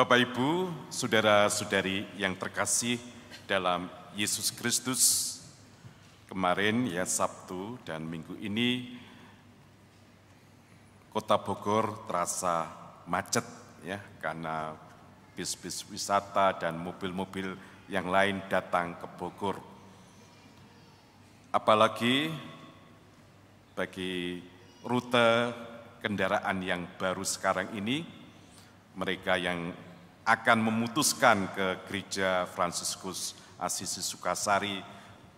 Bapak Ibu, saudara-saudari yang terkasih dalam Yesus Kristus, kemarin ya Sabtu dan minggu ini Kota Bogor terasa macet ya karena bis-bis wisata dan mobil-mobil yang lain datang ke Bogor. Apalagi bagi rute kendaraan yang baru sekarang ini, mereka yang akan memutuskan ke gereja Fransiskus Asisi Sukasari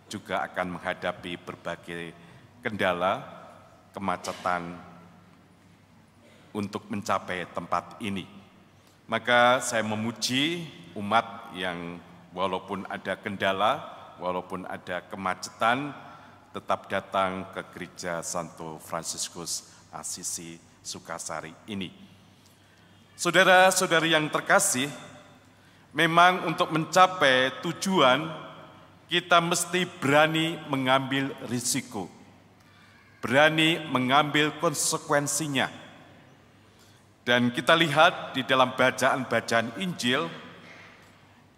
juga akan menghadapi berbagai kendala, kemacetan untuk mencapai tempat ini. Maka saya memuji umat yang walaupun ada kendala, walaupun ada kemacetan, tetap datang ke gereja Santo Fransiskus Asisi Sukasari ini. Saudara-saudari yang terkasih, memang untuk mencapai tujuan kita mesti berani mengambil risiko. Berani mengambil konsekuensinya. Dan kita lihat di dalam bacaan-bacaan Injil,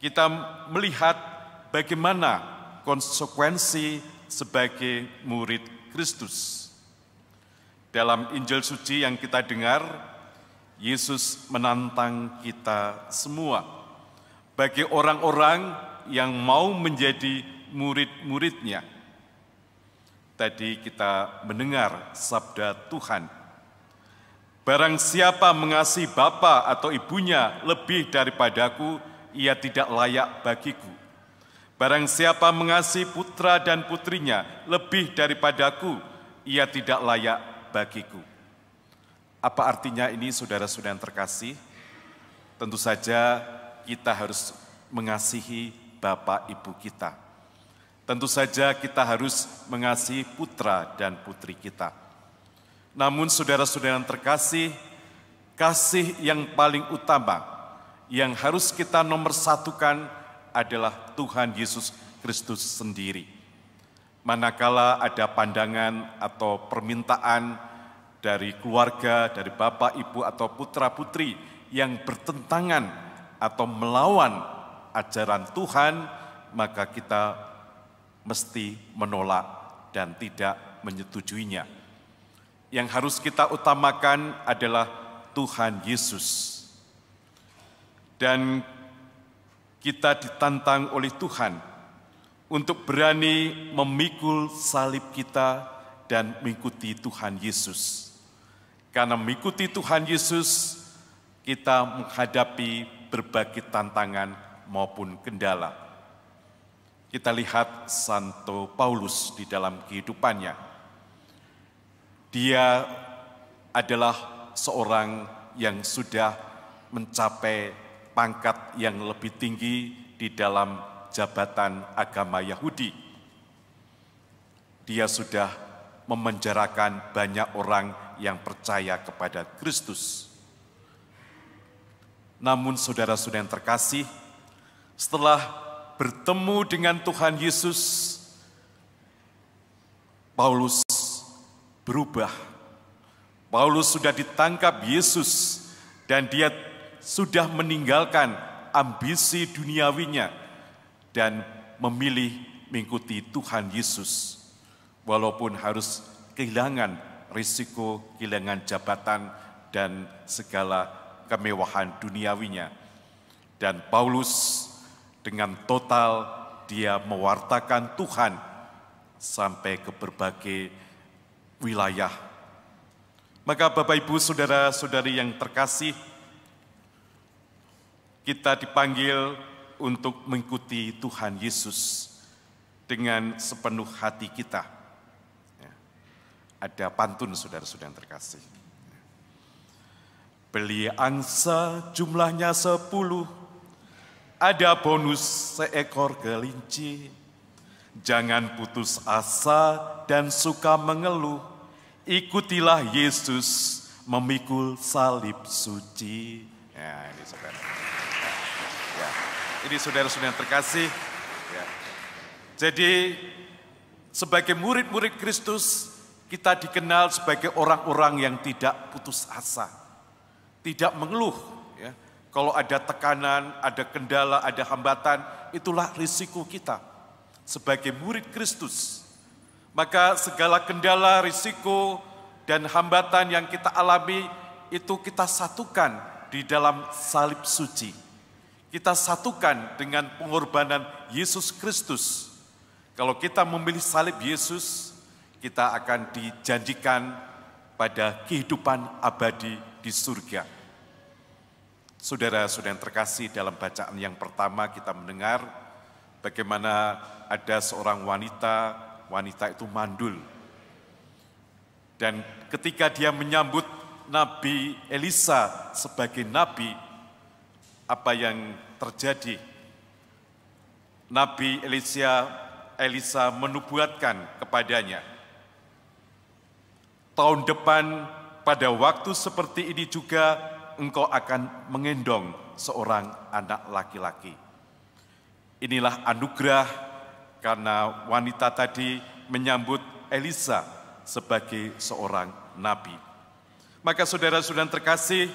kita melihat bagaimana konsekuensi sebagai murid Kristus. Dalam Injil suci yang kita dengar, Yesus menantang kita semua. Bagi orang-orang yang mau menjadi murid-muridnya. Tadi kita mendengar sabda Tuhan. Barang siapa mengasihi bapa atau ibunya lebih daripadaku, ia tidak layak bagiku. Barang siapa mengasihi putra dan putrinya lebih daripadaku, ia tidak layak bagiku. Apa artinya ini saudara-saudara yang terkasih? Tentu saja kita harus mengasihi Bapak Ibu kita. Tentu saja kita harus mengasihi putra dan putri kita. Namun saudara-saudara yang terkasih, kasih yang paling utama yang harus kita nomor satukan adalah Tuhan Yesus Kristus sendiri. Manakala ada pandangan atau permintaan dari keluarga, dari bapak, ibu, atau putra-putri yang bertentangan atau melawan ajaran Tuhan, maka kita mesti menolak dan tidak menyetujuinya. Yang harus kita utamakan adalah Tuhan Yesus, dan kita ditantang oleh Tuhan untuk berani memikul salib kita dan mengikuti Tuhan Yesus. Karena mengikuti Tuhan Yesus, kita menghadapi berbagai tantangan maupun kendala. Kita lihat Santo Paulus di dalam kehidupannya. Dia adalah seorang yang sudah mencapai pangkat yang lebih tinggi di dalam jabatan agama Yahudi. Dia sudah memenjarakan banyak orang yang percaya kepada Kristus. Namun saudara-saudara yang terkasih, setelah bertemu dengan Tuhan Yesus, Paulus berubah. Paulus sudah ditangkap Yesus dan dia sudah meninggalkan ambisi duniawinya dan memilih mengikuti Tuhan Yesus walaupun harus kehilangan risiko kehilangan jabatan dan segala kemewahan duniawinya. Dan Paulus dengan total dia mewartakan Tuhan sampai ke berbagai wilayah. Maka Bapak Ibu Saudara-saudari yang terkasih, kita dipanggil untuk mengikuti Tuhan Yesus dengan sepenuh hati kita ada pantun saudara-saudara yang terkasih. Beli angsa jumlahnya sepuluh, ada bonus seekor kelinci. Jangan putus asa dan suka mengeluh, ikutilah Yesus memikul salib suci. Ya, ini saudara. Ya, ini saudara-saudara yang terkasih. Ya. Jadi sebagai murid-murid Kristus, kita dikenal sebagai orang-orang yang tidak putus asa, tidak mengeluh. Ya. Kalau ada tekanan, ada kendala, ada hambatan, itulah risiko kita sebagai murid Kristus. Maka segala kendala, risiko, dan hambatan yang kita alami itu kita satukan di dalam salib suci. Kita satukan dengan pengorbanan Yesus Kristus. Kalau kita memilih salib Yesus, kita akan dijanjikan pada kehidupan abadi di surga. Saudara-saudara yang terkasih dalam bacaan yang pertama kita mendengar bagaimana ada seorang wanita, wanita itu mandul. Dan ketika dia menyambut Nabi Elisa sebagai nabi, apa yang terjadi? Nabi Elisa Elisa menubuatkan kepadanya, Tahun depan pada waktu seperti ini juga engkau akan mengendong seorang anak laki-laki. Inilah anugerah karena wanita tadi menyambut Elisa sebagai seorang nabi. Maka saudara-saudara terkasih,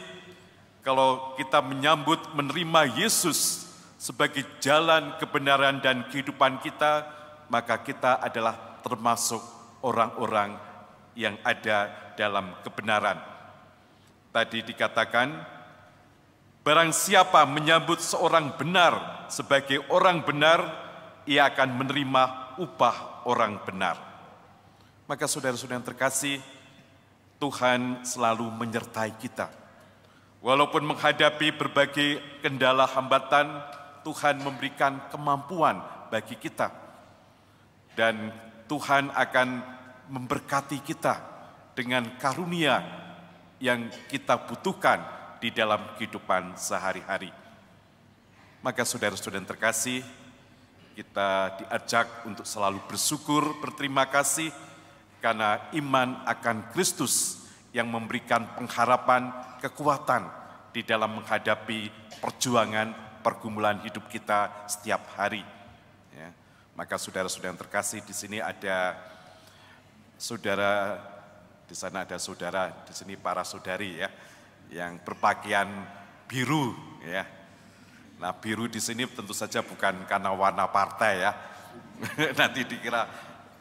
kalau kita menyambut menerima Yesus sebagai jalan kebenaran dan kehidupan kita, maka kita adalah termasuk orang-orang yang ada dalam kebenaran. Tadi dikatakan, barang siapa menyambut seorang benar sebagai orang benar, ia akan menerima upah orang benar. Maka saudara-saudara yang terkasih, Tuhan selalu menyertai kita. Walaupun menghadapi berbagai kendala hambatan, Tuhan memberikan kemampuan bagi kita. Dan Tuhan akan memberkati kita dengan karunia yang kita butuhkan di dalam kehidupan sehari-hari. Maka saudara-saudara terkasih, kita diajak untuk selalu bersyukur, berterima kasih, karena iman akan Kristus yang memberikan pengharapan, kekuatan di dalam menghadapi perjuangan pergumulan hidup kita setiap hari. Ya. Maka saudara-saudara yang terkasih di sini ada saudara, di sana ada saudara, di sini para saudari ya, yang berpakaian biru ya. Nah biru di sini tentu saja bukan karena warna partai ya. Nanti dikira,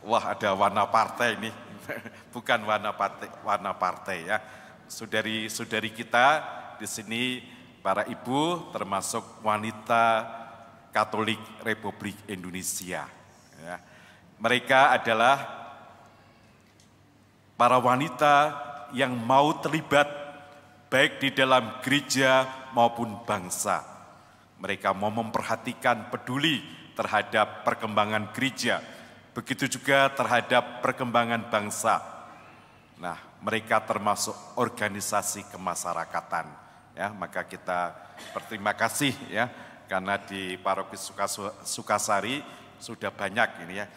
wah ada warna partai ini. bukan warna partai, warna partai ya. Saudari-saudari kita di sini para ibu termasuk wanita Katolik Republik Indonesia. Ya. Mereka adalah para wanita yang mau terlibat baik di dalam gereja maupun bangsa. Mereka mau memperhatikan peduli terhadap perkembangan gereja, begitu juga terhadap perkembangan bangsa. Nah, mereka termasuk organisasi kemasyarakatan. Ya, maka kita berterima kasih ya karena di Paroki Sukasari sudah banyak ini ya.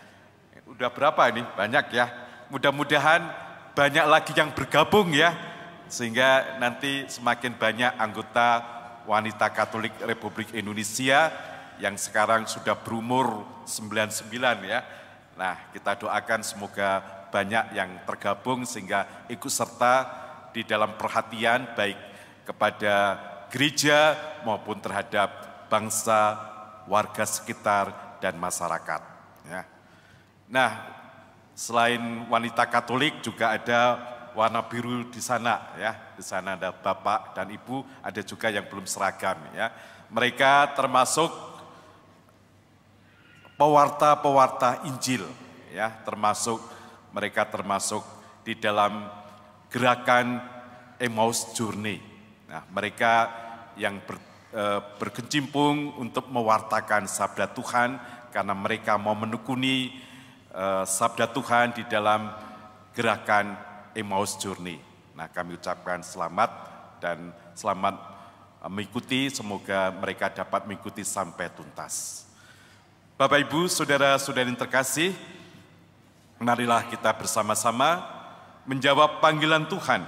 Udah berapa ini? Banyak ya. Mudah-mudahan banyak lagi yang bergabung ya. Sehingga nanti semakin banyak anggota wanita Katolik Republik Indonesia yang sekarang sudah berumur 99 ya. Nah, kita doakan semoga banyak yang tergabung sehingga ikut serta di dalam perhatian baik kepada gereja maupun terhadap bangsa, warga sekitar dan masyarakat ya. Nah, Selain wanita Katolik juga ada warna biru di sana ya. Di sana ada bapak dan ibu, ada juga yang belum seragam ya. Mereka termasuk pewarta-pewarta Injil ya, termasuk mereka termasuk di dalam gerakan Emmaus Journey. Nah, mereka yang ber, e, berkecimpung untuk mewartakan sabda Tuhan karena mereka mau menekuni Eh, sabda Tuhan di dalam gerakan Emmaus Journey. Nah, kami ucapkan selamat dan selamat eh, mengikuti, semoga mereka dapat mengikuti sampai tuntas. Bapak Ibu, saudara-saudari terkasih, marilah kita bersama-sama menjawab panggilan Tuhan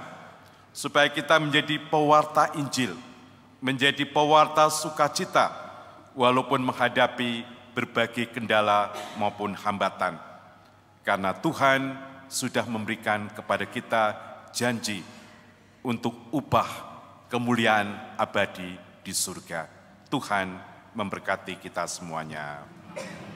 supaya kita menjadi pewarta Injil, menjadi pewarta sukacita walaupun menghadapi berbagai kendala maupun hambatan karena Tuhan sudah memberikan kepada kita janji untuk upah kemuliaan abadi di surga. Tuhan memberkati kita semuanya.